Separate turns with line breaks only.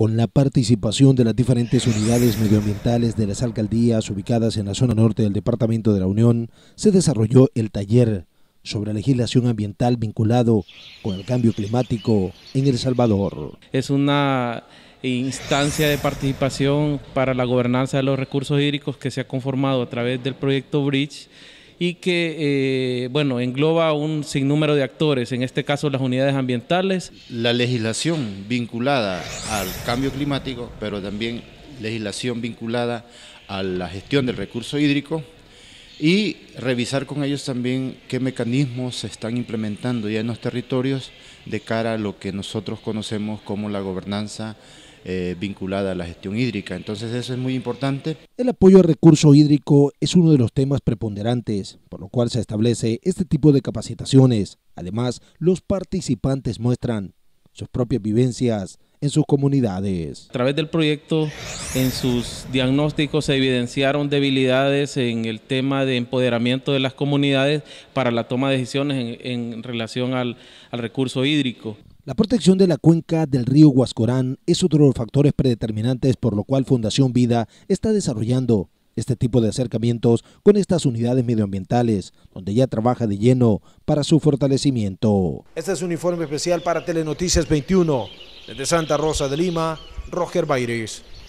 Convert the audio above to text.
con la participación de las diferentes unidades medioambientales de las alcaldías ubicadas en la zona norte del Departamento de la Unión, se desarrolló el taller sobre legislación ambiental vinculado con el cambio climático en El Salvador.
Es una instancia de participación para la gobernanza de los recursos hídricos que se ha conformado a través del proyecto Bridge y que, eh, bueno, engloba un sinnúmero
de actores, en este caso las unidades ambientales. La legislación vinculada al cambio climático, pero también legislación vinculada a la gestión del recurso hídrico y revisar con ellos también qué mecanismos se están implementando ya en los territorios de cara a lo que nosotros conocemos como la gobernanza eh, vinculada a la gestión hídrica. Entonces eso es muy importante.
El apoyo al recurso hídrico es uno de los temas preponderantes, por lo cual se establece este tipo de capacitaciones. Además, los participantes muestran sus propias vivencias en sus comunidades. A
través del proyecto, en sus diagnósticos se evidenciaron debilidades en el tema de empoderamiento de las comunidades para la toma de decisiones en, relación al recurso hídrico.
La protección de la cuenca del río Huascorán es otro de los factores predeterminantes por lo cual Fundación Vida está desarrollando este tipo de acercamientos con estas unidades medioambientales, donde ya trabaja de lleno para su fortalecimiento. Este es un informe especial para Telenoticias 21. Desde Santa Rosa de Lima, Roger Bairis.